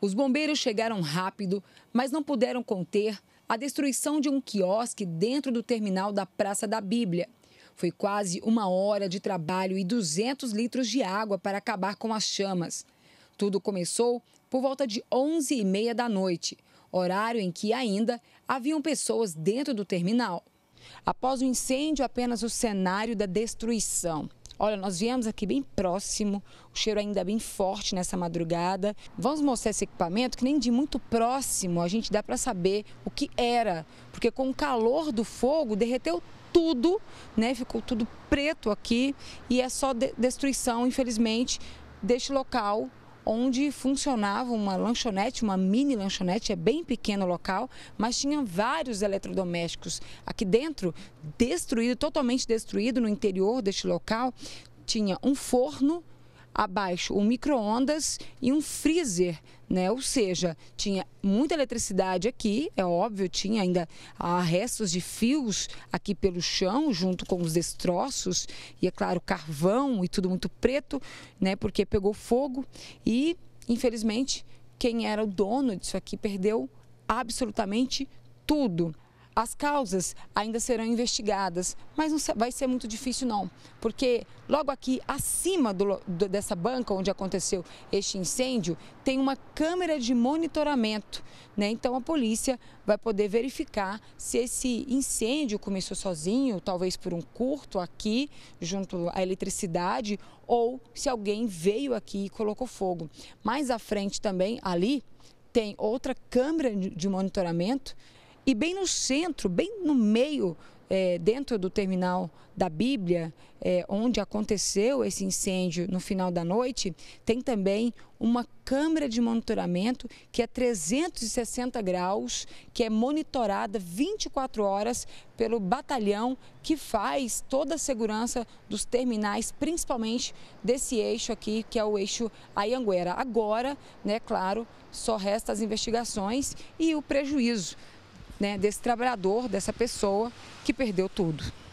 Os bombeiros chegaram rápido, mas não puderam conter a destruição de um quiosque dentro do terminal da Praça da Bíblia. Foi quase uma hora de trabalho e 200 litros de água para acabar com as chamas. Tudo começou por volta de 11h30 da noite, horário em que ainda haviam pessoas dentro do terminal. Após o incêndio, apenas o cenário da destruição. Olha, nós viemos aqui bem próximo, o cheiro ainda é bem forte nessa madrugada. Vamos mostrar esse equipamento que nem de muito próximo a gente dá para saber o que era, porque com o calor do fogo derreteu tudo, né? Ficou tudo preto aqui e é só de destruição, infelizmente, deste local onde funcionava uma lanchonete, uma mini lanchonete, é bem pequeno o local, mas tinha vários eletrodomésticos aqui dentro, destruído, totalmente destruído no interior deste local. Tinha um forno abaixo um micro-ondas e um freezer. Né? Ou seja, tinha muita eletricidade aqui, é óbvio, tinha ainda restos de fios aqui pelo chão, junto com os destroços, e é claro, carvão e tudo muito preto, né? Porque pegou fogo e, infelizmente, quem era o dono disso aqui perdeu absolutamente tudo. As causas ainda serão investigadas, mas não vai ser muito difícil não, porque logo aqui acima do, do, dessa banca onde aconteceu este incêndio tem uma câmera de monitoramento, né? Então a polícia vai poder verificar se esse incêndio começou sozinho, talvez por um curto aqui junto à eletricidade, ou se alguém veio aqui e colocou fogo. Mais à frente também ali tem outra câmera de monitoramento e bem no centro, bem no meio, é, dentro do terminal da Bíblia, é, onde aconteceu esse incêndio no final da noite, tem também uma câmera de monitoramento que é 360 graus, que é monitorada 24 horas pelo batalhão que faz toda a segurança dos terminais, principalmente desse eixo aqui, que é o eixo Ayanguera. Agora, né, claro, só restam as investigações e o prejuízo né, desse trabalhador, dessa pessoa que perdeu tudo.